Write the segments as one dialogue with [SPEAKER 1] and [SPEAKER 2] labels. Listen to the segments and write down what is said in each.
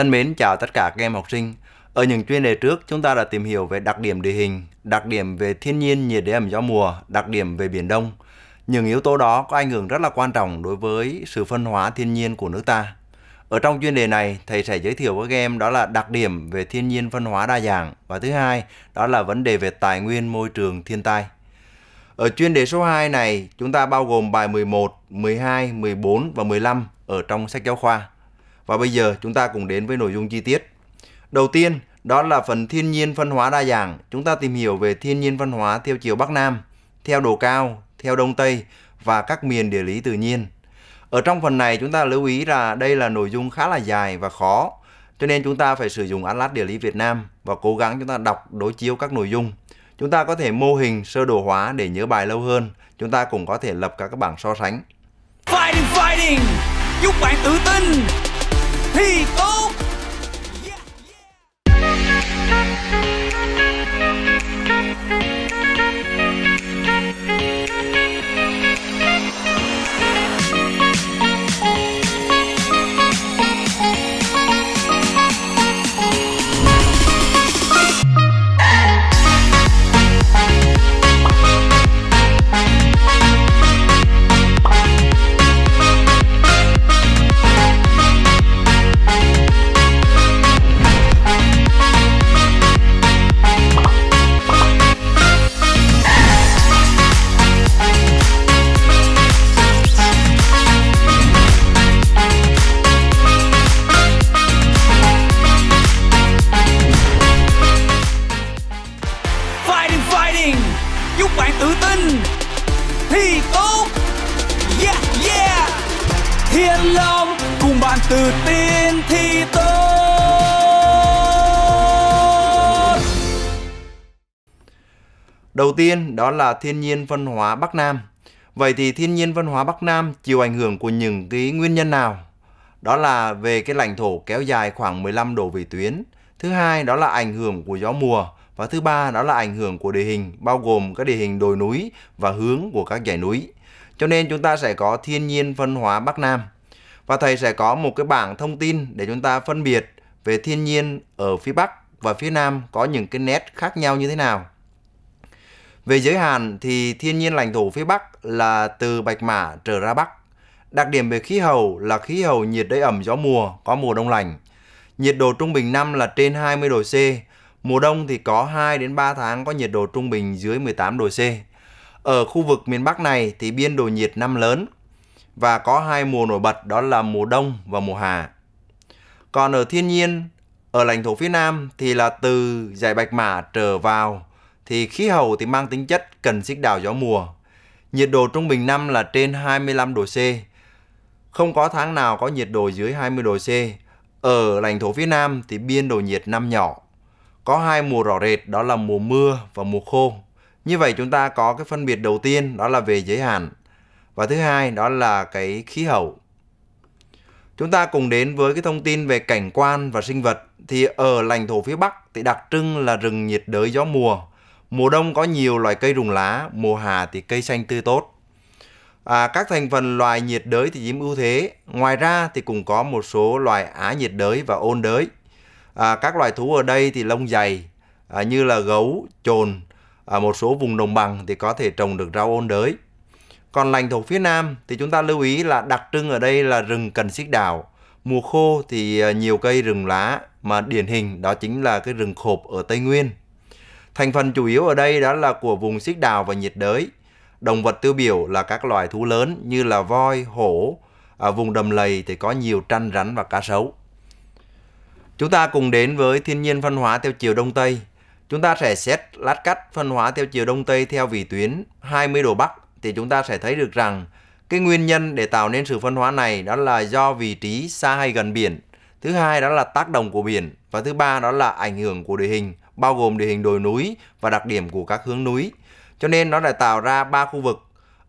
[SPEAKER 1] Thân mến chào tất cả các em học sinh. Ở những chuyên đề trước, chúng ta đã tìm hiểu về đặc điểm địa hình, đặc điểm về thiên nhiên nhiệt đới ẩm gió mùa, đặc điểm về biển Đông. Những yếu tố đó có ảnh hưởng rất là quan trọng đối với sự phân hóa thiên nhiên của nước ta. Ở trong chuyên đề này, thầy sẽ giới thiệu với các em đó là đặc điểm về thiên nhiên phân hóa đa dạng và thứ hai đó là vấn đề về tài nguyên môi trường thiên tai. Ở chuyên đề số 2 này, chúng ta bao gồm bài 11, 12, 14 và 15 ở trong sách giáo khoa. Và bây giờ chúng ta cùng đến với nội dung chi tiết. Đầu tiên, đó là phần thiên nhiên phân hóa đa dạng. Chúng ta tìm hiểu về thiên nhiên phân hóa theo chiều Bắc Nam, theo độ cao, theo Đông Tây và các miền địa lý tự nhiên. Ở trong phần này chúng ta lưu ý là đây là nội dung khá là dài và khó, cho nên chúng ta phải sử dụng Atlas Địa lý Việt Nam và cố gắng chúng ta đọc đối chiếu các nội dung. Chúng ta có thể mô hình sơ đồ hóa để nhớ bài lâu hơn. Chúng ta cũng có thể lập các bảng so sánh. Fighting, fighting! Chúc bạn tự tin! people. đó là thiên nhiên văn hóa Bắc Nam. Vậy thì thiên nhiên văn hóa Bắc Nam chịu ảnh hưởng của những cái nguyên nhân nào? Đó là về cái lãnh thổ kéo dài khoảng 15 độ vĩ tuyến. Thứ hai đó là ảnh hưởng của gió mùa và thứ ba đó là ảnh hưởng của địa hình bao gồm các địa hình đồi núi và hướng của các dãy núi. Cho nên chúng ta sẽ có thiên nhiên văn hóa Bắc Nam. Và thầy sẽ có một cái bảng thông tin để chúng ta phân biệt về thiên nhiên ở phía Bắc và phía Nam có những cái nét khác nhau như thế nào. Về giới hạn thì thiên nhiên lãnh thổ phía Bắc là từ Bạch Mã trở ra Bắc. Đặc điểm về khí hậu là khí hậu nhiệt đới ẩm gió mùa, có mùa đông lạnh. Nhiệt độ trung bình năm là trên 20 độ C. Mùa đông thì có 2 đến 3 tháng có nhiệt độ trung bình dưới 18 độ C. Ở khu vực miền Bắc này thì biên độ nhiệt năm lớn và có hai mùa nổi bật đó là mùa đông và mùa hạ. Còn ở thiên nhiên, ở lãnh thổ phía Nam thì là từ dải Bạch Mã trở vào thì khí hậu thì mang tính chất cần xích đảo gió mùa. Nhiệt độ trung bình năm là trên 25 độ C. Không có tháng nào có nhiệt độ dưới 20 độ C. Ở lãnh thổ phía Nam thì biên độ nhiệt năm nhỏ. Có hai mùa rõ rệt đó là mùa mưa và mùa khô. Như vậy chúng ta có cái phân biệt đầu tiên đó là về giới hạn. Và thứ hai đó là cái khí hậu. Chúng ta cùng đến với cái thông tin về cảnh quan và sinh vật thì ở lãnh thổ phía Bắc thì đặc trưng là rừng nhiệt đới gió mùa. Mùa đông có nhiều loài cây rùng lá, mùa hạ thì cây xanh tươi tốt. À, các thành phần loài nhiệt đới thì chiếm ưu thế. Ngoài ra thì cũng có một số loài á nhiệt đới và ôn đới. À, các loài thú ở đây thì lông dày à, như là gấu, trồn. à, một số vùng đồng bằng thì có thể trồng được rau ôn đới. Còn lãnh thổ phía Nam thì chúng ta lưu ý là đặc trưng ở đây là rừng cần xích đảo. Mùa khô thì à, nhiều cây rừng lá mà điển hình đó chính là cái rừng khộp ở Tây Nguyên. Thành phần chủ yếu ở đây đó là của vùng xích đào và nhiệt đới. Động vật tiêu biểu là các loài thú lớn như là voi, hổ. Ở vùng đầm lầy thì có nhiều tranh rắn và cá sấu. Chúng ta cùng đến với thiên nhiên phân hóa theo chiều Đông Tây. Chúng ta sẽ xét lát cắt phân hóa theo chiều Đông Tây theo vị tuyến 20 độ Bắc thì chúng ta sẽ thấy được rằng cái nguyên nhân để tạo nên sự phân hóa này đó là do vị trí xa hay gần biển. Thứ hai đó là tác động của biển và thứ ba đó là ảnh hưởng của địa hình bao gồm địa hình đồi núi và đặc điểm của các hướng núi. Cho nên nó đã tạo ra ba khu vực.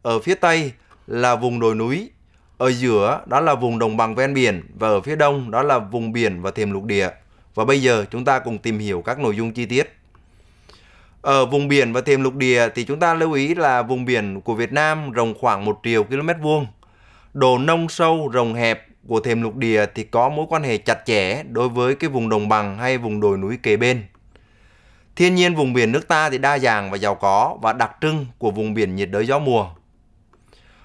[SPEAKER 1] Ở phía Tây là vùng đồi núi, ở giữa đó là vùng đồng bằng ven biển và ở phía đông đó là vùng biển và thềm lục địa. Và bây giờ chúng ta cùng tìm hiểu các nội dung chi tiết. Ở vùng biển và thềm lục địa thì chúng ta lưu ý là vùng biển của Việt Nam rộng khoảng 1 triệu km vuông. đồ nông sâu rộng hẹp của thềm lục địa thì có mối quan hệ chặt chẽ đối với cái vùng đồng bằng hay vùng đồi núi kế bên. Thiên nhiên vùng biển nước ta thì đa dạng và giàu có và đặc trưng của vùng biển nhiệt đới gió mùa.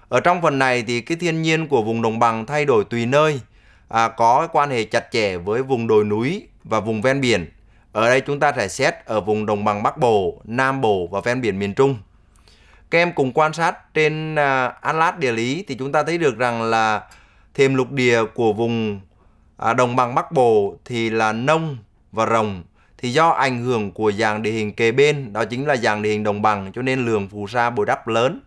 [SPEAKER 1] Ở trong phần này thì cái thiên nhiên của vùng đồng bằng thay đổi tùy nơi, à, có quan hệ chặt chẽ với vùng đồi núi và vùng ven biển. Ở đây chúng ta sẽ xét ở vùng đồng bằng Bắc Bộ, Nam Bộ và ven biển miền Trung. Các em cùng quan sát trên à, Atlas địa lý thì chúng ta thấy được rằng là thềm lục địa của vùng à, đồng bằng Bắc Bộ thì là nông và rồng thì do ảnh hưởng của dạng địa hình kề bên đó chính là dạng địa hình đồng bằng cho nên lượng phù sa bồi đắp lớn.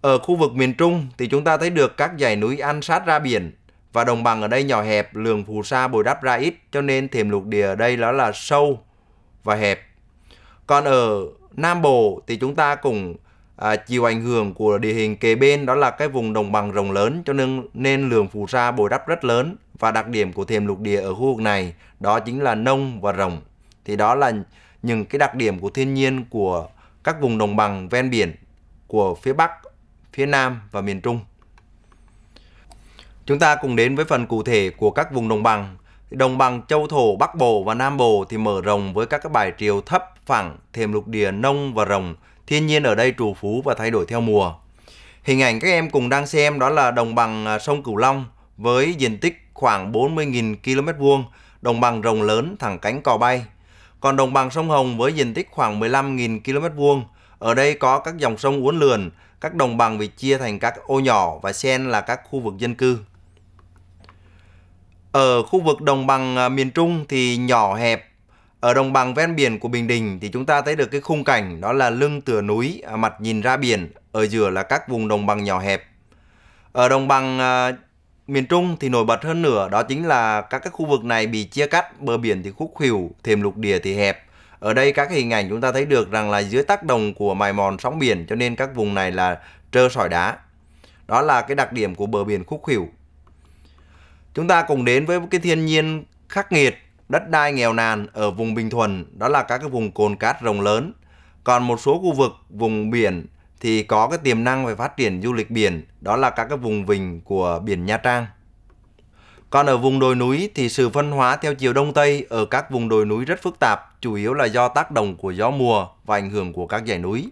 [SPEAKER 1] Ở khu vực miền Trung thì chúng ta thấy được các dãy núi ăn sát ra biển và đồng bằng ở đây nhỏ hẹp, lượng phù sa bồi đắp ra ít cho nên thềm lục địa ở đây đó là sâu và hẹp. Còn ở Nam Bộ thì chúng ta cũng à, chịu ảnh hưởng của địa hình kế bên đó là cái vùng đồng bằng rộng lớn cho nên nên lượng phù sa bồi đắp rất lớn và đặc điểm của thềm lục địa ở khu vực này đó chính là nông và rồng thì đó là những cái đặc điểm của thiên nhiên của các vùng đồng bằng ven biển của phía Bắc, phía Nam và miền Trung. Chúng ta cùng đến với phần cụ thể của các vùng đồng bằng. Đồng bằng châu thổ Bắc Bộ và Nam Bộ thì mở rộng với các cái bài triều thấp, phẳng, thềm lục địa nông và rồng Thiên nhiên ở đây trù phú và thay đổi theo mùa. Hình ảnh các em cùng đang xem đó là đồng bằng à, sông Cửu Long với diện tích khoảng 40.000 km vuông, đồng bằng rồng lớn thẳng cánh cò bay. Còn đồng bằng sông Hồng với diện tích khoảng 15.000 km vuông, ở đây có các dòng sông uốn lượn, các đồng bằng bị chia thành các ô nhỏ và xen là các khu vực dân cư. Ở khu vực đồng bằng à, miền Trung thì nhỏ hẹp ở đồng bằng ven biển của Bình Định thì chúng ta thấy được cái khung cảnh đó là lưng tựa núi, à, mặt nhìn ra biển, ở giữa là các vùng đồng bằng nhỏ hẹp. Ở đồng bằng à, miền Trung thì nổi bật hơn nữa đó chính là các cái khu vực này bị chia cắt, bờ biển thì khúc khỉu thềm lục địa thì hẹp. Ở đây các hình ảnh chúng ta thấy được rằng là dưới tác động của mài mòn sóng biển cho nên các vùng này là trơ sỏi đá. Đó là cái đặc điểm của bờ biển khúc khỉu Chúng ta cùng đến với cái thiên nhiên khắc nghiệt đất đai nghèo nàn ở vùng Bình thuận đó là các cái vùng cồn cát rồng lớn. Còn một số khu vực vùng biển thì có cái tiềm năng về phát triển du lịch biển, đó là các cái vùng vịnh của biển Nha Trang. Còn ở vùng đồi núi thì sự phân hóa theo chiều đông tây ở các vùng đồi núi rất phức tạp, chủ yếu là do tác động của gió mùa và ảnh hưởng của các dãy núi.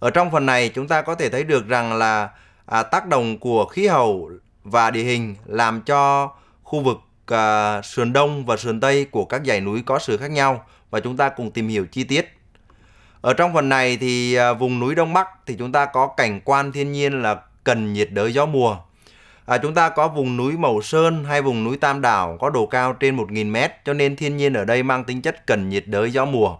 [SPEAKER 1] Ở trong phần này chúng ta có thể thấy được rằng là à, tác động của khí hậu và địa hình làm cho khu vực uh, sườn đông và sườn tây của các dãy núi có sự khác nhau và chúng ta cùng tìm hiểu chi tiết. Ở trong phần này thì uh, vùng núi Đông Bắc thì chúng ta có cảnh quan thiên nhiên là cần nhiệt đới gió mùa. À, chúng ta có vùng núi Màu Sơn hay vùng núi Tam Đảo có độ cao trên 1.000m cho nên thiên nhiên ở đây mang tính chất cần nhiệt đới gió mùa.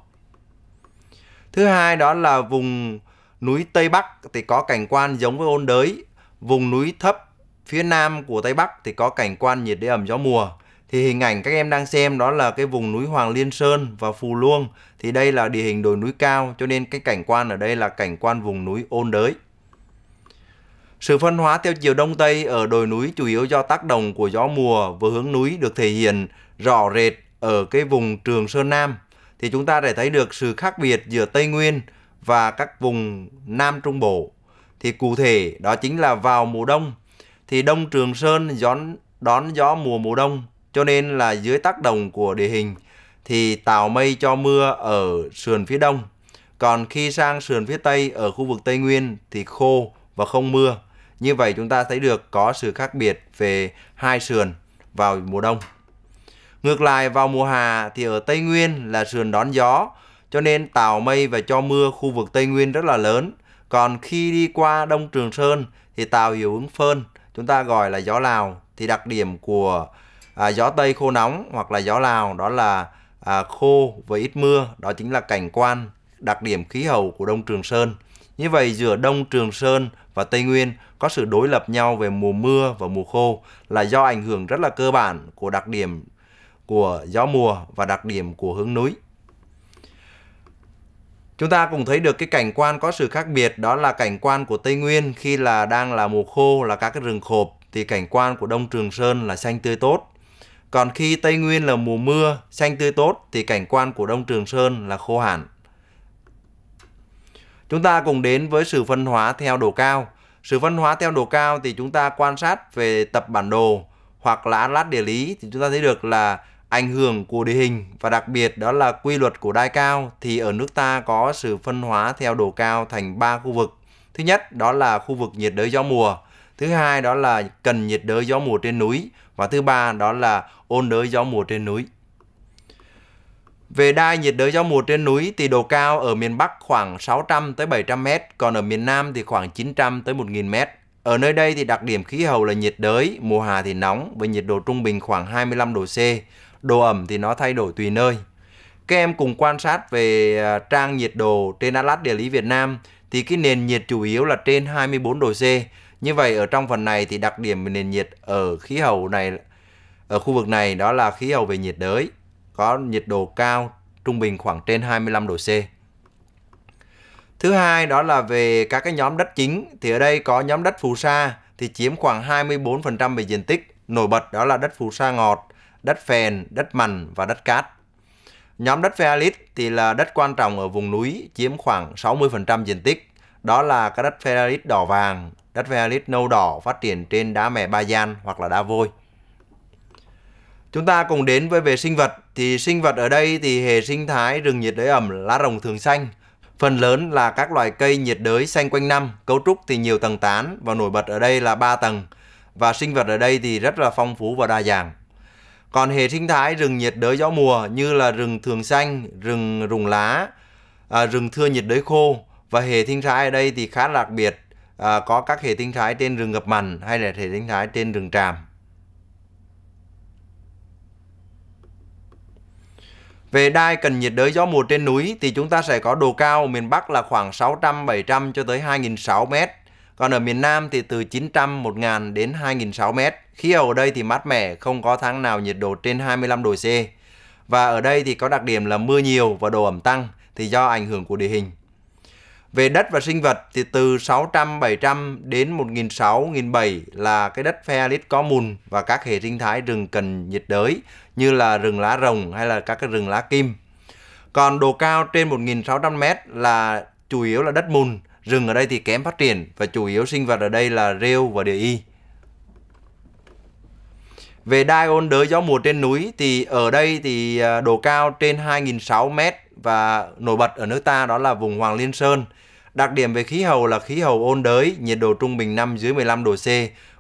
[SPEAKER 1] Thứ hai đó là vùng núi Tây Bắc thì có cảnh quan giống với ôn đới. Vùng núi thấp phía nam của Tây Bắc thì có cảnh quan nhiệt đới ẩm gió mùa thì hình ảnh các em đang xem đó là cái vùng núi Hoàng Liên Sơn và Phù Luông thì đây là địa hình đồi núi cao cho nên cái cảnh quan ở đây là cảnh quan vùng núi ôn đới sự phân hóa theo chiều đông tây ở đồi núi chủ yếu do tác động của gió mùa và hướng núi được thể hiện rõ rệt ở cái vùng Trường Sơn Nam thì chúng ta để thấy được sự khác biệt giữa Tây Nguyên và các vùng Nam Trung Bộ. Thì cụ thể đó chính là vào mùa đông thì đông Trường Sơn gión đón gió mùa mùa đông cho nên là dưới tác động của địa hình thì tạo mây cho mưa ở sườn phía đông. Còn khi sang sườn phía tây ở khu vực Tây Nguyên thì khô và không mưa. Như vậy chúng ta thấy được có sự khác biệt về hai sườn vào mùa đông. Ngược lại vào mùa hà thì ở Tây Nguyên là sườn đón gió, cho nên tạo mây và cho mưa khu vực Tây Nguyên rất là lớn. Còn khi đi qua Đông Trường Sơn thì tạo hiệu ứng phơn, chúng ta gọi là gió Lào. Thì đặc điểm của à, gió tây khô nóng hoặc là gió lào đó là à, khô với ít mưa đó chính là cảnh quan đặc điểm khí hậu của đông trường sơn như vậy giữa đông trường sơn và tây nguyên có sự đối lập nhau về mùa mưa và mùa khô là do ảnh hưởng rất là cơ bản của đặc điểm của gió mùa và đặc điểm của hướng núi Chúng ta cũng thấy được cái cảnh quan có sự khác biệt đó là cảnh quan của Tây Nguyên khi là đang là mùa khô là các cái rừng khộp thì cảnh quan của Đông Trường Sơn là xanh tươi tốt. Còn khi Tây Nguyên là mùa mưa, xanh tươi tốt thì cảnh quan của Đông Trường Sơn là khô hạn. Chúng ta cùng đến với sự phân hóa theo độ cao. Sự phân hóa theo độ cao thì chúng ta quan sát về tập bản đồ hoặc là atlas địa lý thì chúng ta thấy được là ảnh hưởng của địa hình và đặc biệt đó là quy luật của đai cao thì ở nước ta có sự phân hóa theo độ cao thành 3 khu vực. Thứ nhất đó là khu vực nhiệt đới gió mùa, thứ hai đó là cần nhiệt đới gió mùa trên núi và thứ ba đó là ôn đới gió mùa trên núi. Về đai nhiệt đới gió mùa trên núi thì độ cao ở miền Bắc khoảng 600 tới 700 m, còn ở miền Nam thì khoảng 900 tới 1000 m. Ở nơi đây thì đặc điểm khí hậu là nhiệt đới, mùa hạ thì nóng với nhiệt độ trung bình khoảng 25 độ C. Độ ẩm thì nó thay đổi tùy nơi. Các em cùng quan sát về à, trang nhiệt độ trên Atlas Địa lý Việt Nam thì cái nền nhiệt chủ yếu là trên 24 độ C như vậy ở trong phần này thì đặc điểm về nền nhiệt ở khí hậu này ở khu vực này đó là khí hậu về nhiệt đới có nhiệt độ cao trung bình khoảng trên 25 độ C. Thứ hai đó là về các cái nhóm đất chính thì ở đây có nhóm đất phù sa thì chiếm khoảng 24% về diện tích, nổi bật đó là đất phù sa ngọt, đất phèn, đất mằn và đất cát. Nhóm đất phealit thì là đất quan trọng ở vùng núi chiếm khoảng 60% diện tích, đó là các đất phealit đỏ vàng, Đất Vealit nâu đỏ phát triển trên đá mẻ ba gian hoặc là đá vôi. Chúng ta cùng đến với về sinh vật thì sinh vật ở đây thì hệ sinh thái rừng nhiệt đới ẩm lá rồng thường xanh. Phần lớn là các loài cây nhiệt đới xanh quanh năm, cấu trúc thì nhiều tầng tán và nổi bật ở đây là 3 tầng. Và sinh vật ở đây thì rất là phong phú và đa dạng. Còn hệ sinh thái rừng nhiệt đới gió mùa như là rừng thường xanh, rừng rùng lá, à, rừng thưa nhiệt đới khô và hệ sinh thái ở đây thì khá đặc biệt à, có các hệ sinh thái trên rừng ngập mặn hay là hệ sinh thái trên rừng tràm. Về đai cần nhiệt đới gió mùa trên núi thì chúng ta sẽ có độ cao miền Bắc là khoảng 600, 700 cho tới 2.600 mét. Còn ở miền Nam thì từ 900, 1.000 đến 2.600 mét. Khí hậu ở đây thì mát mẻ, không có tháng nào nhiệt độ trên 25 độ C. Và ở đây thì có đặc điểm là mưa nhiều và độ ẩm tăng thì do ảnh hưởng của địa hình. Về đất và sinh vật thì từ 600, 700 đến 1006, 1007 là cái đất phe lít có mùn và các hệ sinh thái rừng cần nhiệt đới như là rừng lá rồng hay là các cái rừng lá kim. Còn độ cao trên 1.600m là chủ yếu là đất mùn, rừng ở đây thì kém phát triển và chủ yếu sinh vật ở đây là rêu và địa y. Về đai ôn đới gió mùa trên núi thì ở đây thì à, độ cao trên 2.600m và nổi bật ở nước ta đó là vùng Hoàng Liên Sơn Đặc điểm về khí hậu là khí hậu ôn đới, nhiệt độ trung bình năm dưới 15 độ C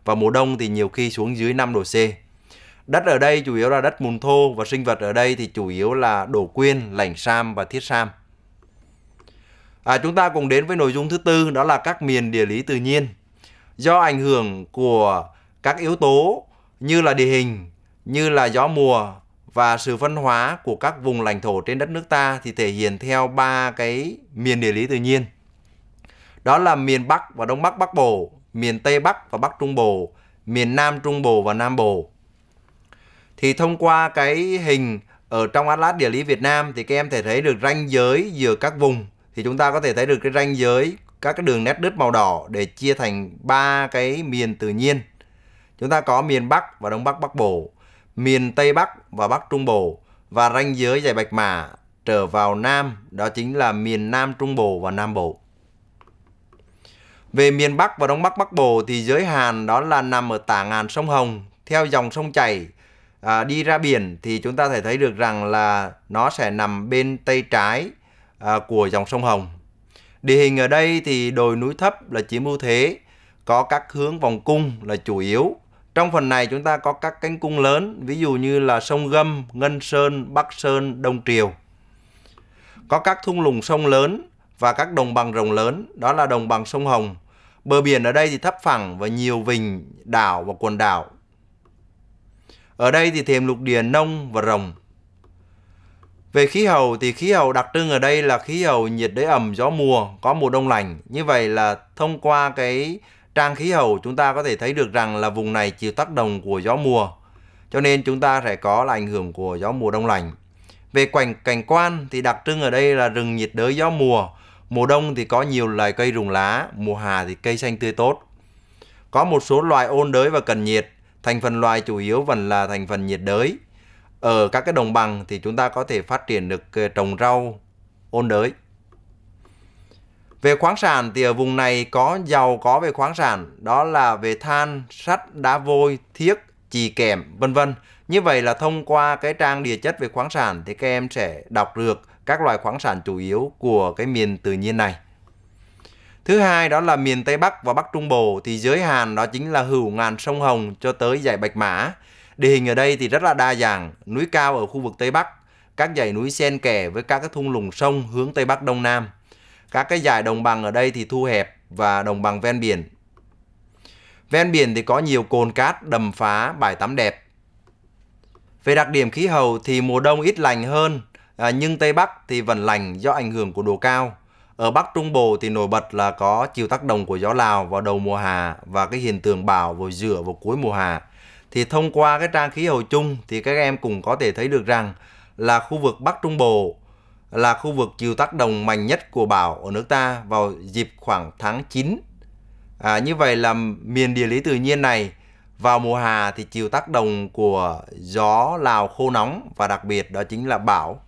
[SPEAKER 1] và mùa đông thì nhiều khi xuống dưới 5 độ C. Đất ở đây chủ yếu là đất mùn thô và sinh vật ở đây thì chủ yếu là đổ quyên, lảnh sam và thiết sam. À, chúng ta cùng đến với nội dung thứ tư đó là các miền địa lý tự nhiên. Do ảnh hưởng của các yếu tố như là địa hình, như là gió mùa và sự phân hóa của các vùng lãnh thổ trên đất nước ta thì thể hiện theo ba cái miền địa lý tự nhiên đó là miền Bắc và Đông Bắc Bắc Bộ, miền Tây Bắc và Bắc Trung Bộ, miền Nam Trung Bộ và Nam Bộ. Thì thông qua cái hình ở trong Atlas Địa lý Việt Nam thì các em thể thấy được ranh giới giữa các vùng. Thì chúng ta có thể thấy được cái ranh giới các cái đường nét đứt màu đỏ để chia thành ba cái miền tự nhiên. Chúng ta có miền Bắc và Đông Bắc Bắc Bộ, miền Tây Bắc và Bắc Trung Bộ và ranh giới dải Bạch Mã trở vào Nam đó chính là miền Nam Trung Bộ và Nam Bộ. Về miền Bắc và Đông Bắc Bắc Bộ thì giới hạn đó là nằm ở tả ngàn sông Hồng theo dòng sông chảy à, đi ra biển thì chúng ta thể thấy được rằng là nó sẽ nằm bên tây trái à, của dòng sông Hồng. Địa hình ở đây thì đồi núi thấp là chiếm ưu thế, có các hướng vòng cung là chủ yếu. Trong phần này chúng ta có các cánh cung lớn, ví dụ như là sông Gâm, Ngân Sơn, Bắc Sơn, Đông Triều. Có các thung lũng sông lớn và các đồng bằng rồng lớn, đó là đồng bằng sông Hồng. Bờ biển ở đây thì thấp phẳng và nhiều vịnh, đảo và quần đảo. Ở đây thì thềm lục địa nông và rồng. Về khí hậu thì khí hậu đặc trưng ở đây là khí hậu nhiệt đới ẩm gió mùa, có mùa đông lạnh. Như vậy là thông qua cái trang khí hậu chúng ta có thể thấy được rằng là vùng này chịu tác động của gió mùa. Cho nên chúng ta sẽ có là ảnh hưởng của gió mùa đông lạnh. Về cảnh cảnh quan thì đặc trưng ở đây là rừng nhiệt đới gió mùa Mùa đông thì có nhiều loài cây rụng lá, mùa hạ thì cây xanh tươi tốt. Có một số loài ôn đới và cần nhiệt, thành phần loài chủ yếu vẫn là thành phần nhiệt đới. Ở các cái đồng bằng thì chúng ta có thể phát triển được ờ, trồng rau ôn đới. Về khoáng sản thì ở vùng này có giàu có về khoáng sản, đó là về than, sắt, đá vôi, thiếc, chì kèm, vân vân. Như vậy là thông qua cái trang địa chất về khoáng sản thì các em sẽ đọc được các loài khoáng sản chủ yếu của cái miền tự nhiên này. Thứ hai đó là miền Tây Bắc và Bắc Trung Bộ thì giới hạn đó chính là hữu ngàn sông Hồng cho tới dãy Bạch Mã. Địa hình ở đây thì rất là đa dạng, núi cao ở khu vực Tây Bắc, các dãy núi xen kẽ với các cái thung lũng sông hướng Tây Bắc Đông Nam. Các cái dải đồng bằng ở đây thì thu hẹp và đồng bằng ven biển. Ven biển thì có nhiều cồn cát, đầm phá, bãi tắm đẹp. Về đặc điểm khí hậu thì mùa đông ít lành hơn, à, nhưng Tây Bắc thì vẫn lành do ảnh hưởng của độ cao. Ở Bắc Trung Bộ thì nổi bật là có chiều tác động của gió Lào vào đầu mùa hạ và cái hiện tượng bão vào giữa và cuối mùa hạ. Thì thông qua cái trang khí hậu chung thì các em cũng có thể thấy được rằng là khu vực Bắc Trung Bộ là khu vực chịu tác động mạnh nhất của bão ở nước ta vào dịp khoảng tháng 9. À, như vậy là miền địa lý tự nhiên này vào mùa hà thì chịu tác động của gió Lào khô nóng và đặc biệt đó chính là bão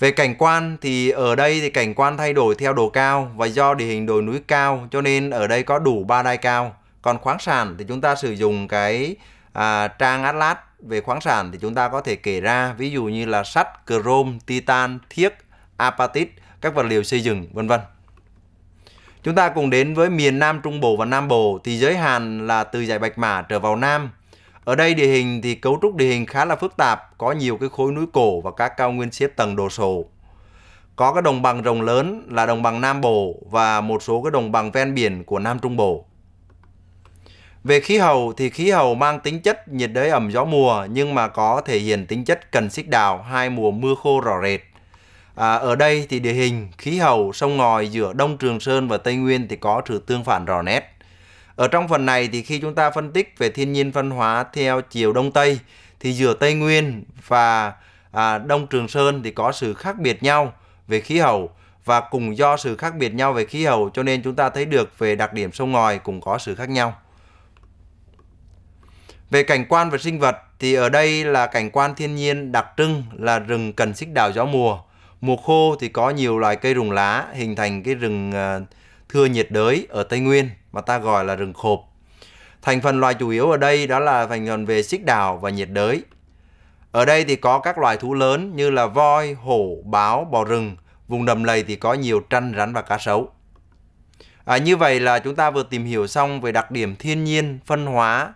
[SPEAKER 1] về cảnh quan thì ở đây thì cảnh quan thay đổi theo độ cao và do địa hình đồi núi cao cho nên ở đây có đủ ba đai cao. Còn khoáng sản thì chúng ta sử dụng cái à, trang atlas về khoáng sản thì chúng ta có thể kể ra ví dụ như là sắt, chrome, titan, thiếc, apatit, các vật liệu xây dựng vân vân. Chúng ta cùng đến với miền Nam Trung Bộ và Nam Bộ thì giới hạn là từ dải Bạch Mã trở vào Nam ở đây địa hình thì cấu trúc địa hình khá là phức tạp, có nhiều cái khối núi cổ và các cao nguyên xếp tầng đồ sộ. Có cái đồng bằng rồng lớn là đồng bằng Nam Bộ và một số cái đồng bằng ven biển của Nam Trung Bộ. Về khí hậu thì khí hậu mang tính chất nhiệt đới ẩm gió mùa nhưng mà có thể hiện tính chất cần xích đào hai mùa mưa khô rõ rệt. À, ở đây thì địa hình, khí hậu, sông ngòi giữa Đông Trường Sơn và Tây Nguyên thì có sự tương phản rõ nét. Ở trong phần này thì khi chúng ta phân tích về thiên nhiên văn hóa theo chiều Đông Tây thì giữa Tây Nguyên và à, Đông Trường Sơn thì có sự khác biệt nhau về khí hậu và cùng do sự khác biệt nhau về khí hậu cho nên chúng ta thấy được về đặc điểm sông ngòi cũng có sự khác nhau. Về cảnh quan và sinh vật thì ở đây là cảnh quan thiên nhiên đặc trưng là rừng cần xích đào gió mùa. Mùa khô thì có nhiều loài cây rùng lá hình thành cái rừng à, thưa nhiệt đới ở Tây Nguyên mà ta gọi là rừng khộp. Thành phần loài chủ yếu ở đây đó là thành phần về xích đào và nhiệt đới. Ở đây thì có các loài thú lớn như là voi, hổ, báo, bò rừng. Vùng đầm lầy thì có nhiều tranh rắn và cá sấu. À, như vậy là chúng ta vừa tìm hiểu xong về đặc điểm thiên nhiên, phân hóa,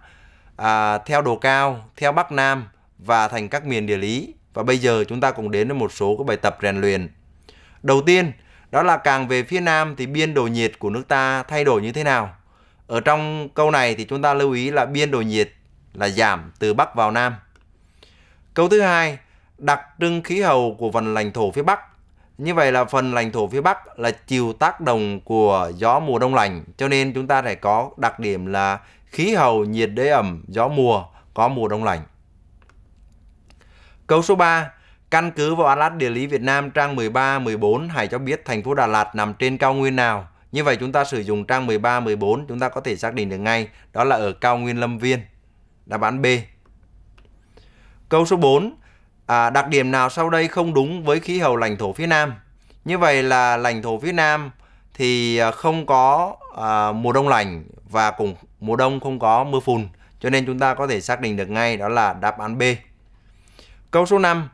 [SPEAKER 1] à, theo độ cao, theo Bắc Nam và thành các miền địa lý. Và bây giờ chúng ta cùng đến với một số các bài tập rèn luyện. Đầu tiên, đó là càng về phía nam thì biên độ nhiệt của nước ta thay đổi như thế nào. Ở trong câu này thì chúng ta lưu ý là biên độ nhiệt là giảm từ Bắc vào Nam. Câu thứ hai, đặc trưng khí hậu của phần lãnh thổ phía Bắc. Như vậy là phần lãnh thổ phía Bắc là chịu tác động của gió mùa đông lạnh, cho nên chúng ta phải có đặc điểm là khí hậu nhiệt đới ẩm, gió mùa, có mùa đông lạnh. Câu số 3, Căn cứ vào Atlas Địa lý Việt Nam trang 13, 14 hãy cho biết thành phố Đà Lạt nằm trên cao nguyên nào. Như vậy chúng ta sử dụng trang 13, 14 chúng ta có thể xác định được ngay đó là ở cao nguyên Lâm Viên. Đáp án B. Câu số 4. À, đặc điểm nào sau đây không đúng với khí hậu lãnh thổ phía Nam? Như vậy là lãnh thổ phía Nam thì à, không có à, mùa đông lạnh và cũng mùa đông không có mưa phùn. Cho nên chúng ta có thể xác định được ngay đó là đáp án B. Câu số 5.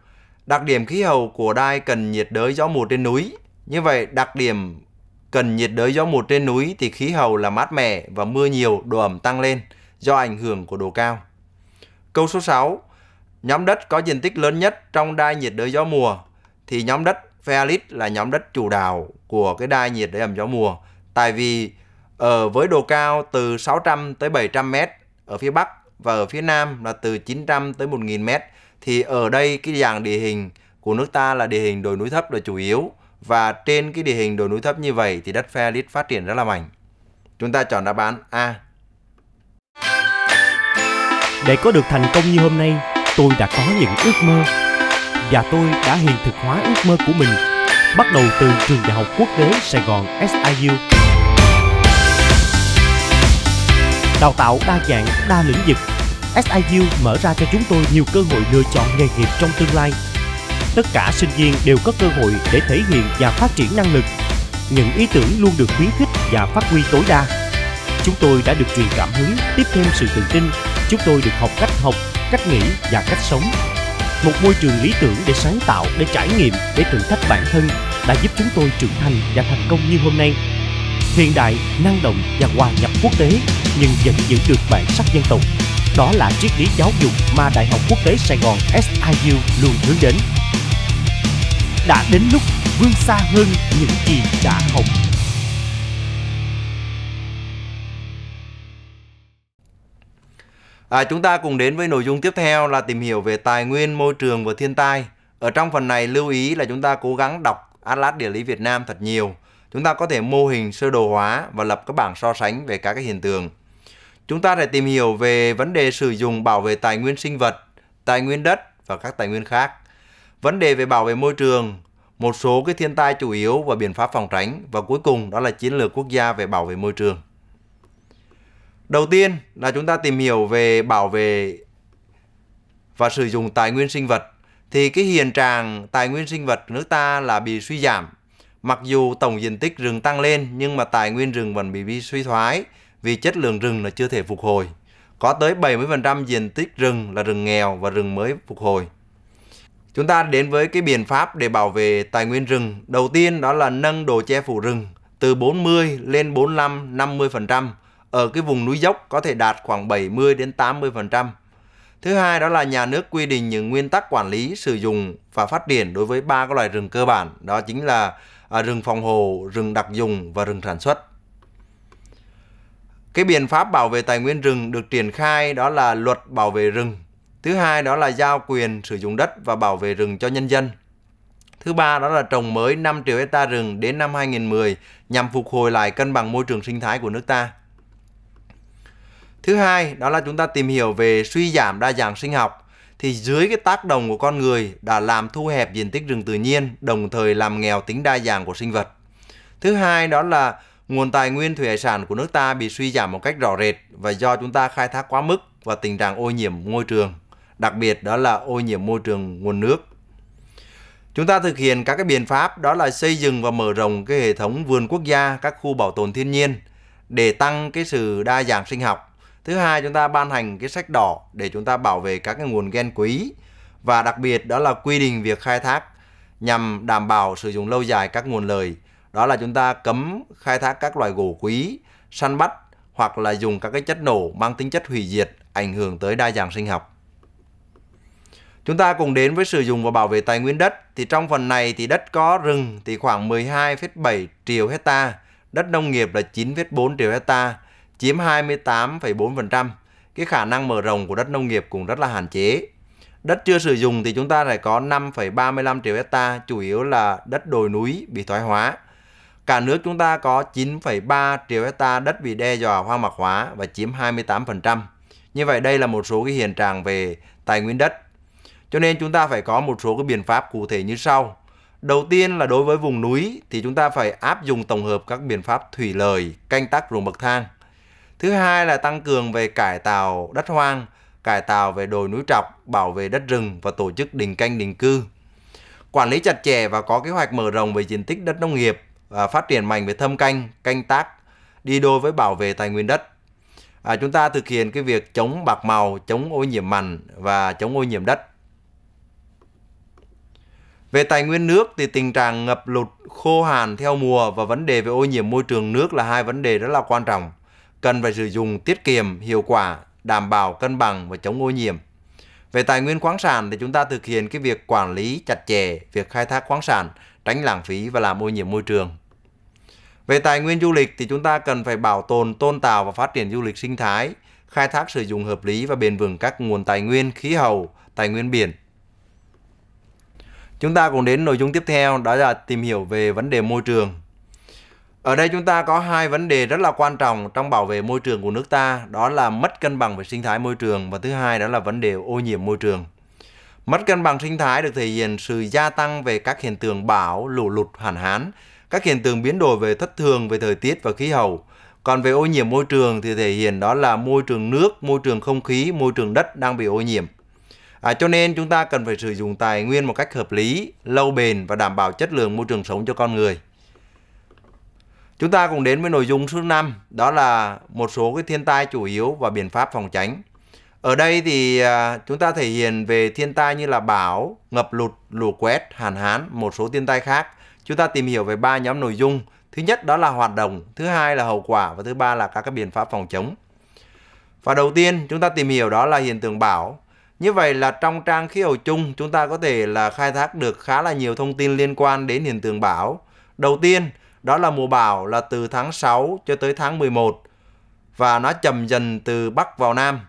[SPEAKER 1] Đặc điểm khí hậu của đai cần nhiệt đới gió mùa trên núi. Như vậy, đặc điểm cần nhiệt đới gió mùa trên núi thì khí hậu là mát mẻ và mưa nhiều, độ ẩm tăng lên do ảnh hưởng của độ cao. Câu số 6. Nhóm đất có diện tích lớn nhất trong đai nhiệt đới gió mùa thì nhóm đất Fealit là nhóm đất chủ đạo của cái đai nhiệt đới ẩm gió mùa. Tại vì ở với độ cao từ 600 tới 700 m ở phía Bắc và ở phía Nam là từ 900 tới 1000 mét thì ở đây cái dạng địa hình của nước ta là địa hình đồi núi thấp là chủ yếu và trên cái địa hình đồi núi thấp như vậy thì đất phe lít phát triển rất là mạnh. Chúng ta chọn đáp án A. Để có được thành công như hôm nay, tôi đã có những ước mơ và tôi đã hiện thực hóa ước mơ của mình bắt đầu từ trường đại học quốc tế Sài Gòn SIU. Đào tạo đa dạng, đa lĩnh vực SIU mở ra cho chúng tôi nhiều cơ hội lựa chọn nghề nghiệp trong tương lai. Tất cả sinh viên đều có cơ hội để thể hiện và phát triển năng lực. Những ý tưởng luôn được khuyến khích và phát huy tối đa. Chúng tôi đã được truyền cảm hứng, tiếp thêm sự tự tin. Chúng tôi được học cách học, cách nghĩ và cách sống. Một môi trường lý tưởng để sáng tạo, để trải nghiệm, để thử thách bản thân đã giúp chúng tôi trưởng thành và thành công như hôm nay hiện đại, năng động và hòa nhập quốc tế nhưng vẫn giữ được bản sắc dân tộc đó là triết lý giáo dục mà Đại học Quốc tế Sài Gòn SIU luôn hướng đến. Đã đến lúc vươn xa hơn những gì đã học. À, chúng ta cùng đến với nội dung tiếp theo là tìm hiểu về tài nguyên, môi trường và thiên tai. Ở trong phần này lưu ý là chúng ta cố gắng đọc Atlas Địa lý Việt Nam thật nhiều. Chúng ta có thể mô hình sơ đồ hóa và lập các bảng so sánh về các cái hiện tượng. Chúng ta sẽ tìm hiểu về vấn đề sử dụng bảo vệ tài nguyên sinh vật, tài nguyên đất và các tài nguyên khác. Vấn đề về bảo vệ môi trường, một số cái thiên tai chủ yếu và biện pháp phòng tránh và cuối cùng đó là chiến lược quốc gia về bảo vệ môi trường. Đầu tiên là chúng ta tìm hiểu về bảo vệ và sử dụng tài nguyên sinh vật. Thì cái hiện trạng tài nguyên sinh vật nước ta là bị suy giảm. Mặc dù tổng diện tích rừng tăng lên nhưng mà tài nguyên rừng vẫn bị, bị suy thoái vì chất lượng rừng là chưa thể phục hồi. Có tới 70% diện tích rừng là rừng nghèo và rừng mới phục hồi. Chúng ta đến với cái biện pháp để bảo vệ tài nguyên rừng. Đầu tiên đó là nâng độ che phủ rừng từ 40 lên 45 50%. Ở cái vùng núi dốc có thể đạt khoảng 70 đến 80%. Thứ hai đó là nhà nước quy định những nguyên tắc quản lý, sử dụng và phát triển đối với ba cái loài rừng cơ bản, đó chính là à, rừng phòng hộ, rừng đặc dụng và rừng sản xuất. Cái biện pháp bảo vệ tài nguyên rừng được triển khai đó là luật bảo vệ rừng. Thứ hai đó là giao quyền sử dụng đất và bảo vệ rừng cho nhân dân. Thứ ba đó là trồng mới 5 triệu hecta rừng đến năm 2010 nhằm phục hồi lại cân bằng môi trường sinh thái của nước ta. Thứ hai đó là chúng ta tìm hiểu về suy giảm đa dạng sinh học thì dưới cái tác động của con người đã làm thu hẹp diện tích rừng tự nhiên, đồng thời làm nghèo tính đa dạng của sinh vật. Thứ hai đó là nguồn tài nguyên thủy hải sản của nước ta bị suy giảm một cách rõ rệt và do chúng ta khai thác quá mức và tình trạng ô nhiễm môi trường, đặc biệt đó là ô nhiễm môi trường nguồn nước. Chúng ta thực hiện các cái biện pháp đó là xây dựng và mở rộng cái hệ thống vườn quốc gia, các khu bảo tồn thiên nhiên để tăng cái sự đa dạng sinh học. Thứ hai, chúng ta ban hành cái sách đỏ để chúng ta bảo vệ các cái nguồn gen quý và đặc biệt đó là quy định việc khai thác nhằm đảm bảo sử dụng lâu dài các nguồn lợi đó là chúng ta cấm khai thác các loài gỗ quý, săn bắt hoặc là dùng các cái chất nổ mang tính chất hủy diệt ảnh hưởng tới đa dạng sinh học. Chúng ta cùng đến với sử dụng và bảo vệ tài nguyên đất thì trong phần này thì đất có rừng thì khoảng 12,7 triệu hecta, đất nông nghiệp là 9,4 triệu hecta, chiếm 28,4%. Cái khả năng mở rộng của đất nông nghiệp cũng rất là hạn chế. Đất chưa sử dụng thì chúng ta lại có 5,35 triệu hecta, chủ yếu là đất đồi núi bị thoái hóa Cả nước chúng ta có 9,3 triệu hecta đất bị đe dọa hoang mạc hóa và chiếm 28%. Như vậy đây là một số cái hiện trạng về tài nguyên đất. Cho nên chúng ta phải có một số cái biện pháp cụ thể như sau. Đầu tiên là đối với vùng núi thì chúng ta phải áp dụng tổng hợp các biện pháp thủy lợi, canh tác ruộng bậc thang. Thứ hai là tăng cường về cải tạo đất hoang, cải tạo về đồi núi trọc, bảo vệ đất rừng và tổ chức đình canh đình cư. Quản lý chặt chẽ và có kế hoạch mở rộng về diện tích đất nông nghiệp và phát triển mạnh về thâm canh, canh tác đi đôi với bảo vệ tài nguyên đất. À, chúng ta thực hiện cái việc chống bạc màu, chống ô nhiễm mặn và chống ô nhiễm đất. Về tài nguyên nước thì tình trạng ngập lụt, khô hạn theo mùa và vấn đề về ô nhiễm môi trường nước là hai vấn đề rất là quan trọng. Cần phải sử dụng tiết kiệm, hiệu quả, đảm bảo cân bằng và chống ô nhiễm. Về tài nguyên khoáng sản thì chúng ta thực hiện cái việc quản lý chặt chẽ, việc khai thác khoáng sản, tránh lãng phí và làm ô nhiễm môi trường. Về tài nguyên du lịch thì chúng ta cần phải bảo tồn, tôn tạo và phát triển du lịch sinh thái, khai thác sử dụng hợp lý và bền vững các nguồn tài nguyên khí hậu, tài nguyên biển. Chúng ta cũng đến nội dung tiếp theo đó là tìm hiểu về vấn đề môi trường. Ở đây chúng ta có hai vấn đề rất là quan trọng trong bảo vệ môi trường của nước ta, đó là mất cân bằng về sinh thái môi trường và thứ hai đó là vấn đề ô nhiễm môi trường. Mất cân bằng sinh thái được thể hiện sự gia tăng về các hiện tượng bão, lũ lụt, hạn hán, các hiện tượng biến đổi về thất thường về thời tiết và khí hậu. Còn về ô nhiễm môi trường thì thể hiện đó là môi trường nước, môi trường không khí, môi trường đất đang bị ô nhiễm. À, cho nên chúng ta cần phải sử dụng tài nguyên một cách hợp lý, lâu bền và đảm bảo chất lượng môi trường sống cho con người. Chúng ta cũng đến với nội dung số 5, đó là một số cái thiên tai chủ yếu và biện pháp phòng tránh. Ở đây thì à, chúng ta thể hiện về thiên tai như là bão, ngập lụt, lũ quét, hạn hán, một số thiên tai khác Chúng ta tìm hiểu về ba nhóm nội dung. Thứ nhất đó là hoạt động, thứ hai là hậu quả và thứ ba là các cái biện pháp phòng chống. Và đầu tiên chúng ta tìm hiểu đó là hiện tượng bão. Như vậy là trong trang khí hậu chung chúng ta có thể là khai thác được khá là nhiều thông tin liên quan đến hiện tượng bão. Đầu tiên đó là mùa bão là từ tháng 6 cho tới tháng 11 và nó chậm dần từ Bắc vào Nam.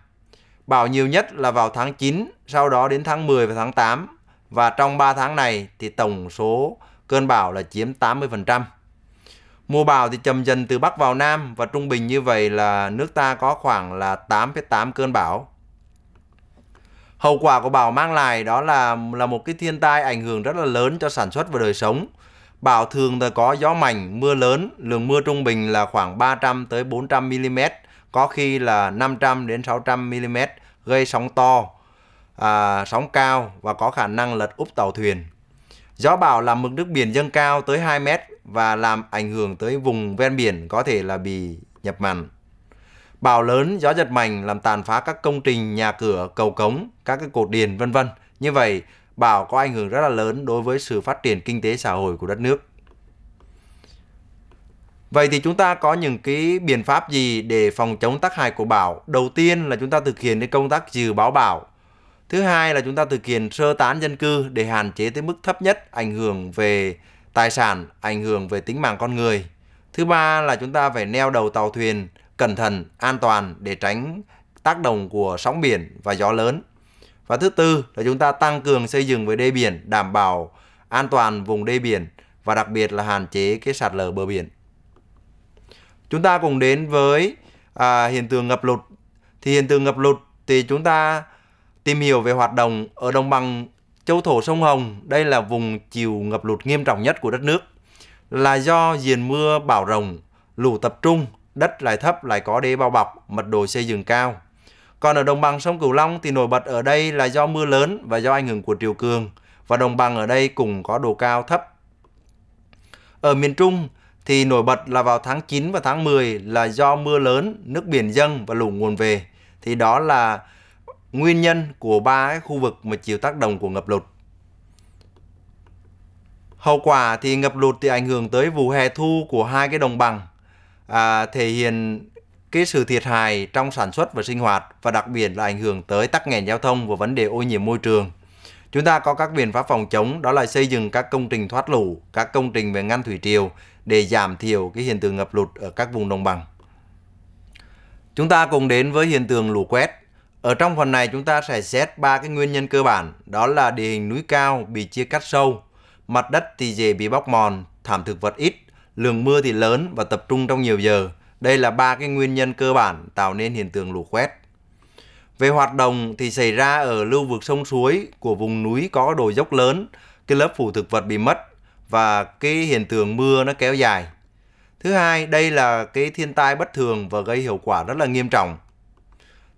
[SPEAKER 1] Bão nhiều nhất là vào tháng 9, sau đó đến tháng 10 và tháng 8. Và trong 3 tháng này thì tổng số cơn bão là chiếm 80%. Mùa bão thì chầm dần từ Bắc vào Nam và trung bình như vậy là nước ta có khoảng là 8,8 cơn bão. Hậu quả của bão mang lại đó là là một cái thiên tai ảnh hưởng rất là lớn cho sản xuất và đời sống. Bão thường là có gió mạnh, mưa lớn, lượng mưa trung bình là khoảng 300 tới 400 mm, có khi là 500 đến 600 mm, gây sóng to, à, sóng cao và có khả năng lật úp tàu thuyền. Gió bão làm mực nước biển dâng cao tới 2 mét và làm ảnh hưởng tới vùng ven biển có thể là bị nhập mặn. Bão lớn, gió giật mạnh làm tàn phá các công trình, nhà cửa, cầu cống, các cái cột điền vân vân. Như vậy, bão có ảnh hưởng rất là lớn đối với sự phát triển kinh tế xã hội của đất nước. Vậy thì chúng ta có những cái biện pháp gì để phòng chống tác hại của bão? Đầu tiên là chúng ta thực hiện cái công tác dự báo bão Thứ hai là chúng ta thực hiện sơ tán dân cư để hạn chế tới mức thấp nhất ảnh hưởng về tài sản, ảnh hưởng về tính mạng con người. Thứ ba là chúng ta phải neo đầu tàu thuyền cẩn thận, an toàn để tránh tác động của sóng biển và gió lớn. Và thứ tư là chúng ta tăng cường xây dựng với đê biển, đảm bảo an toàn vùng đê biển và đặc biệt là hạn chế cái sạt lở bờ biển. Chúng ta cùng đến với à, hiện tượng ngập lụt. Thì hiện tượng ngập lụt thì chúng ta Tìm hiểu về hoạt động ở đồng bằng châu thổ sông Hồng, đây là vùng chịu ngập lụt nghiêm trọng nhất của đất nước, là do diện mưa bão rồng, lũ tập trung, đất lại thấp lại có đê bao bọc, mật độ xây dựng cao. Còn ở đồng bằng sông Cửu Long thì nổi bật ở đây là do mưa lớn và do ảnh hưởng của triều cường và đồng bằng ở đây cũng có độ cao thấp. Ở miền Trung thì nổi bật là vào tháng 9 và tháng 10 là do mưa lớn, nước biển dâng và lũ nguồn về. Thì đó là nguyên nhân của ba cái khu vực mà chịu tác động của ngập lụt. Hậu quả thì ngập lụt thì ảnh hưởng tới vụ hè thu của hai cái đồng bằng, à, thể hiện cái sự thiệt hại trong sản xuất và sinh hoạt và đặc biệt là ảnh hưởng tới tắc nghẽn giao thông và vấn đề ô nhiễm môi trường. Chúng ta có các biện pháp phòng chống đó là xây dựng các công trình thoát lũ, các công trình về ngăn thủy triều để giảm thiểu cái hiện tượng ngập lụt ở các vùng đồng bằng. Chúng ta cùng đến với hiện tượng lũ quét. Ở trong phần này chúng ta sẽ xét ba cái nguyên nhân cơ bản, đó là địa hình núi cao bị chia cắt sâu, mặt đất thì dễ bị bóc mòn, thảm thực vật ít, lượng mưa thì lớn và tập trung trong nhiều giờ. Đây là ba cái nguyên nhân cơ bản tạo nên hiện tượng lũ quét. Về hoạt động thì xảy ra ở lưu vực sông suối của vùng núi có độ dốc lớn, cái lớp phủ thực vật bị mất và cái hiện tượng mưa nó kéo dài. Thứ hai, đây là cái thiên tai bất thường và gây hiệu quả rất là nghiêm trọng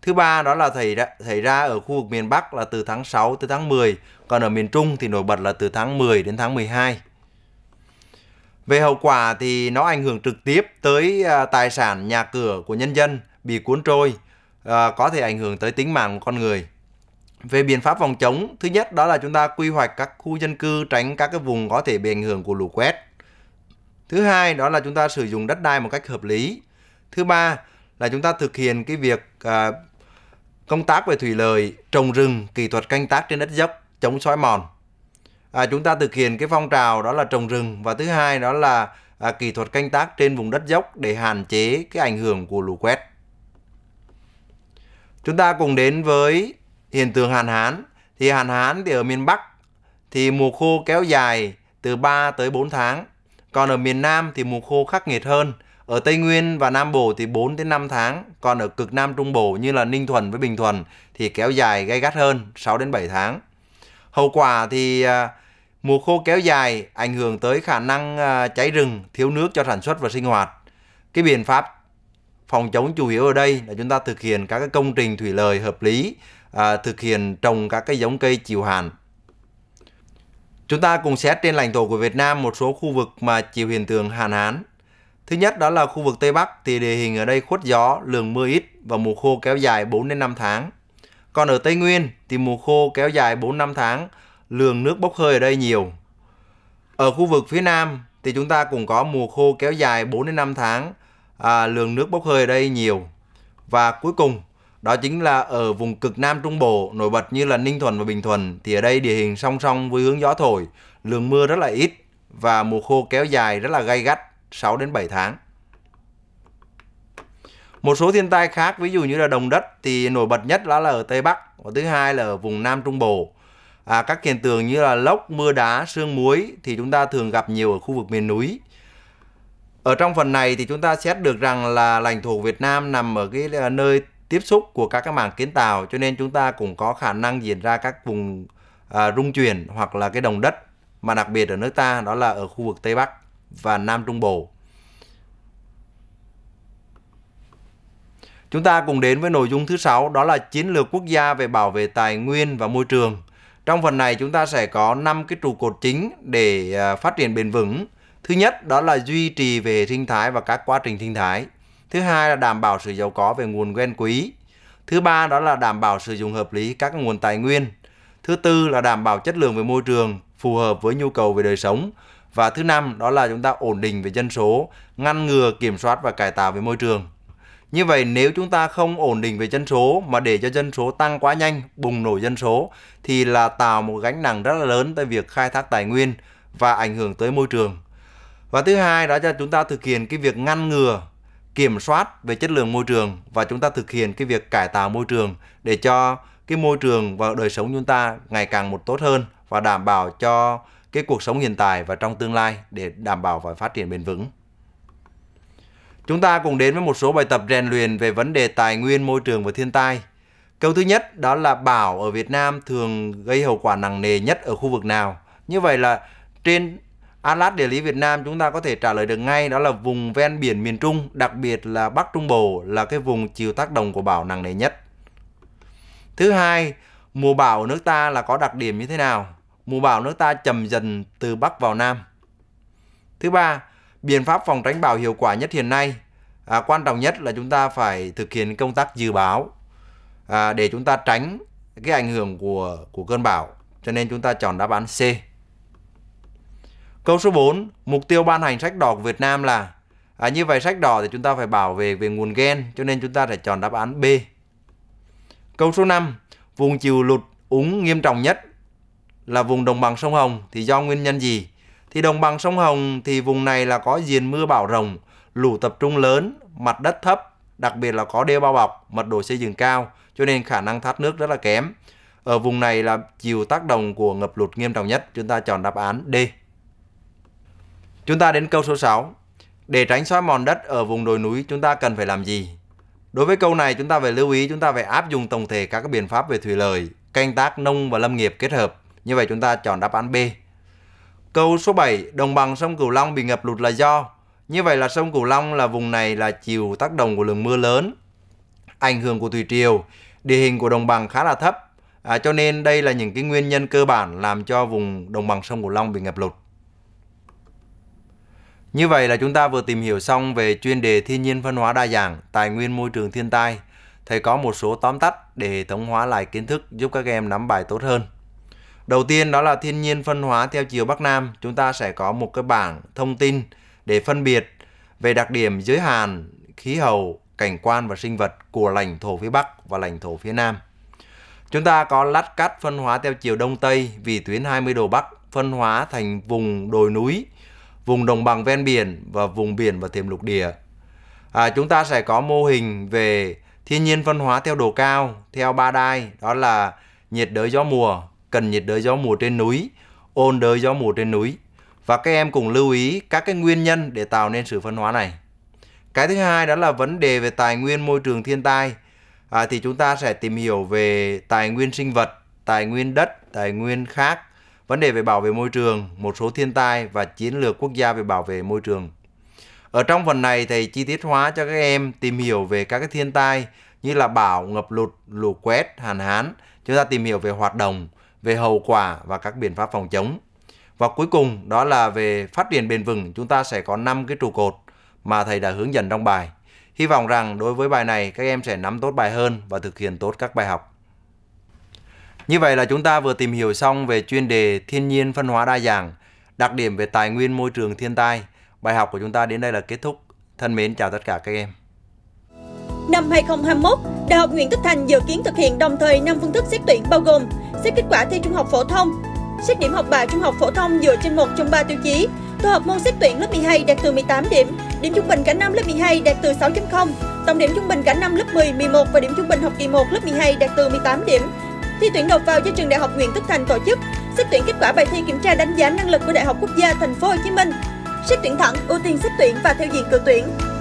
[SPEAKER 1] Thứ ba đó là xảy ra, xảy ra ở khu vực miền Bắc là từ tháng 6 tới tháng 10, còn ở miền Trung thì nổi bật là từ tháng 10 đến tháng 12. Về hậu quả thì nó ảnh hưởng trực tiếp tới à, tài sản nhà cửa của nhân dân bị cuốn trôi, à, có thể ảnh hưởng tới tính mạng của con người. Về biện pháp phòng chống, thứ nhất đó là chúng ta quy hoạch các khu dân cư tránh các cái vùng có thể bị ảnh hưởng của lũ quét. Thứ hai đó là chúng ta sử dụng đất đai một cách hợp lý. Thứ ba là chúng ta thực hiện cái việc à, Công tác về thủy lợi, trồng rừng, kỹ thuật canh tác trên đất dốc, chống xói mòn. À, chúng ta thực hiện cái phong trào đó là trồng rừng và thứ hai đó là à, kỹ thuật canh tác trên vùng đất dốc để hạn chế cái ảnh hưởng của lũ quét. Chúng ta cùng đến với hiện tượng hạn hán. Thì hạn hán thì ở miền Bắc thì mùa khô kéo dài từ 3 tới 4 tháng. Còn ở miền Nam thì mùa khô khắc nghiệt hơn ở Tây Nguyên và Nam Bộ thì 4 đến 5 tháng, còn ở cực Nam Trung Bộ như là Ninh Thuận với Bình Thuận thì kéo dài gay gắt hơn 6 đến 7 tháng. Hậu quả thì à, mùa khô kéo dài ảnh hưởng tới khả năng à, cháy rừng, thiếu nước cho sản xuất và sinh hoạt. Cái biện pháp phòng chống chủ yếu ở đây là chúng ta thực hiện các cái công trình thủy lợi hợp lý, à, thực hiện trồng các cái giống cây chịu hạn. Chúng ta cùng xét trên lãnh thổ của Việt Nam một số khu vực mà chịu hiện tượng hạn hán Thứ nhất đó là khu vực Tây Bắc thì địa hình ở đây khuất gió, lượng mưa ít và mùa khô kéo dài 4 đến 5 tháng. Còn ở Tây Nguyên thì mùa khô kéo dài 4 5 tháng, lượng nước bốc hơi ở đây nhiều. Ở khu vực phía Nam thì chúng ta cũng có mùa khô kéo dài 4 đến 5 tháng, à, lượng nước bốc hơi ở đây nhiều. Và cuối cùng đó chính là ở vùng cực Nam Trung Bộ nổi bật như là Ninh Thuận và Bình Thuận thì ở đây địa hình song song với hướng gió thổi, lượng mưa rất là ít và mùa khô kéo dài rất là gay gắt. 6 đến 7 tháng. Một số thiên tai khác ví dụ như là đồng đất thì nổi bật nhất đó là ở Tây Bắc và thứ hai là ở vùng Nam Trung Bộ. À, các hiện tượng như là lốc, mưa đá, sương muối thì chúng ta thường gặp nhiều ở khu vực miền núi. Ở trong phần này thì chúng ta xét được rằng là lãnh thổ Việt Nam nằm ở cái à, nơi tiếp xúc của các cái mảng kiến tạo cho nên chúng ta cũng có khả năng diễn ra các vùng à, rung chuyển hoặc là cái đồng đất mà đặc biệt ở nước ta đó là ở khu vực Tây Bắc và Nam Trung Bộ. Chúng ta cùng đến với nội dung thứ sáu đó là chiến lược quốc gia về bảo vệ tài nguyên và môi trường. Trong phần này chúng ta sẽ có 5 cái trụ cột chính để à, phát triển bền vững. Thứ nhất đó là duy trì về sinh thái và các quá trình sinh thái. Thứ hai là đảm bảo sự giàu có về nguồn gen quý. Thứ ba đó là đảm bảo sử dụng hợp lý các nguồn tài nguyên. Thứ tư là đảm bảo chất lượng về môi trường phù hợp với nhu cầu về đời sống. Và thứ năm đó là chúng ta ổn định về dân số, ngăn ngừa, kiểm soát và cải tạo về môi trường. Như vậy nếu chúng ta không ổn định về dân số mà để cho dân số tăng quá nhanh, bùng nổ dân số thì là tạo một gánh nặng rất là lớn tới việc khai thác tài nguyên và ảnh hưởng tới môi trường. Và thứ hai đó là chúng ta thực hiện cái việc ngăn ngừa, kiểm soát về chất lượng môi trường và chúng ta thực hiện cái việc cải tạo môi trường để cho cái môi trường và đời sống chúng ta ngày càng một tốt hơn và đảm bảo cho cái cuộc sống hiện tại và trong tương lai để đảm bảo và phát triển bền vững. Chúng ta cùng đến với một số bài tập rèn luyện về vấn đề tài nguyên, môi trường và thiên tai. Câu thứ nhất đó là bão ở Việt Nam thường gây hậu quả nặng nề nhất ở khu vực nào. Như vậy là trên Atlas địa lý Việt Nam chúng ta có thể trả lời được ngay đó là vùng ven biển miền Trung, đặc biệt là Bắc Trung Bộ là cái vùng chịu tác động của bão nặng nề nhất. Thứ hai, mùa bão ở nước ta là có đặc điểm như thế nào? mùa bão nước ta chậm dần từ Bắc vào Nam. Thứ ba, biện pháp phòng tránh bão hiệu quả nhất hiện nay, à, quan trọng nhất là chúng ta phải thực hiện công tác dự báo à, để chúng ta tránh cái ảnh hưởng của của cơn bão. Cho nên chúng ta chọn đáp án C. Câu số 4, mục tiêu ban hành sách đỏ của Việt Nam là à, như vậy sách đỏ thì chúng ta phải bảo vệ về nguồn gen, cho nên chúng ta phải chọn đáp án B. Câu số 5, vùng chịu lụt úng nghiêm trọng nhất là vùng đồng bằng sông Hồng thì do nguyên nhân gì? Thì đồng bằng sông Hồng thì vùng này là có diện mưa bão rồng, lũ tập trung lớn, mặt đất thấp, đặc biệt là có đê bao bọc, mật độ xây dựng cao, cho nên khả năng thoát nước rất là kém. Ở vùng này là chịu tác động của ngập lụt nghiêm trọng nhất, chúng ta chọn đáp án D. Chúng ta đến câu số 6. Để tránh xói mòn đất ở vùng đồi núi chúng ta cần phải làm gì? Đối với câu này chúng ta phải lưu ý chúng ta phải áp dụng tổng thể các biện pháp về thủy lợi, canh tác nông và lâm nghiệp kết hợp như vậy chúng ta chọn đáp án B. Câu số 7, đồng bằng sông Cửu Long bị ngập lụt là do. Như vậy là sông Cửu Long là vùng này là chịu tác động của lượng mưa lớn, ảnh hưởng của thủy triều, địa hình của đồng bằng khá là thấp. À, cho nên đây là những cái nguyên nhân cơ bản làm cho vùng đồng bằng sông Cửu Long bị ngập lụt. Như vậy là chúng ta vừa tìm hiểu xong về chuyên đề thiên nhiên phân hóa đa dạng, tài nguyên môi trường thiên tai. Thầy có một số tóm tắt để hệ thống hóa lại kiến thức giúp các em nắm bài tốt hơn. Đầu tiên đó là thiên nhiên phân hóa theo chiều Bắc Nam. Chúng ta sẽ có một cái bảng thông tin để phân biệt về đặc điểm giới hạn, khí hậu, cảnh quan và sinh vật của lãnh thổ phía Bắc và lãnh thổ phía Nam. Chúng ta có lát cắt phân hóa theo chiều Đông Tây vì tuyến 20 độ Bắc phân hóa thành vùng đồi núi, vùng đồng bằng ven biển và vùng biển và thềm lục địa. À, chúng ta sẽ có mô hình về thiên nhiên phân hóa theo độ cao, theo ba đai, đó là nhiệt đới gió mùa, cần nhiệt đới gió mùa trên núi, ôn đới gió mùa trên núi. Và các em cùng lưu ý các cái nguyên nhân để tạo nên sự phân hóa này. Cái thứ hai đó là vấn đề về tài nguyên môi trường thiên tai. À, thì chúng ta sẽ tìm hiểu về tài nguyên sinh vật, tài nguyên đất, tài nguyên khác, vấn đề về bảo vệ môi trường, một số thiên tai và chiến lược quốc gia về bảo vệ môi trường. Ở trong phần này thầy chi tiết hóa cho các em tìm hiểu về các cái thiên tai như là bão, ngập lụt, lũ quét, hạn hán. Chúng ta tìm hiểu về hoạt động, về hậu quả và các biện pháp phòng chống. Và cuối cùng đó là về phát triển bền vững, chúng ta sẽ có 5 cái trụ cột mà thầy đã hướng dẫn trong bài. Hy vọng rằng đối với bài này các em sẽ nắm tốt bài hơn và thực hiện tốt các bài học. Như vậy là chúng ta vừa tìm hiểu xong về chuyên đề thiên nhiên phân hóa đa dạng, đặc điểm về tài nguyên môi trường thiên tai. Bài học của chúng ta đến đây là kết thúc. Thân mến chào tất cả các em. Năm 2021, Đại học Nguyễn Tất Thành dự kiến thực hiện đồng thời 5 phương thức xét tuyển bao gồm xét kết quả thi trung học phổ thông, xét điểm học bạ trung học phổ thông dựa trên một trong ba tiêu chí, tổ hợp môn xét tuyển lớp 12 đạt từ 18 điểm, điểm trung bình cả năm lớp 12 đạt từ 6.0, tổng điểm trung bình cả năm lớp 10, 11 và điểm trung bình học kỳ 1 lớp 12 đạt từ 18 điểm. Thi tuyển đầu vào do trường Đại học Nguyễn Tất Thành tổ chức, xét tuyển kết quả bài thi kiểm tra đánh giá năng lực của Đại học Quốc gia Thành phố Hồ Chí Minh, xét tuyển thẳng ưu tiên xét tuyển và theo diện cử tuyển.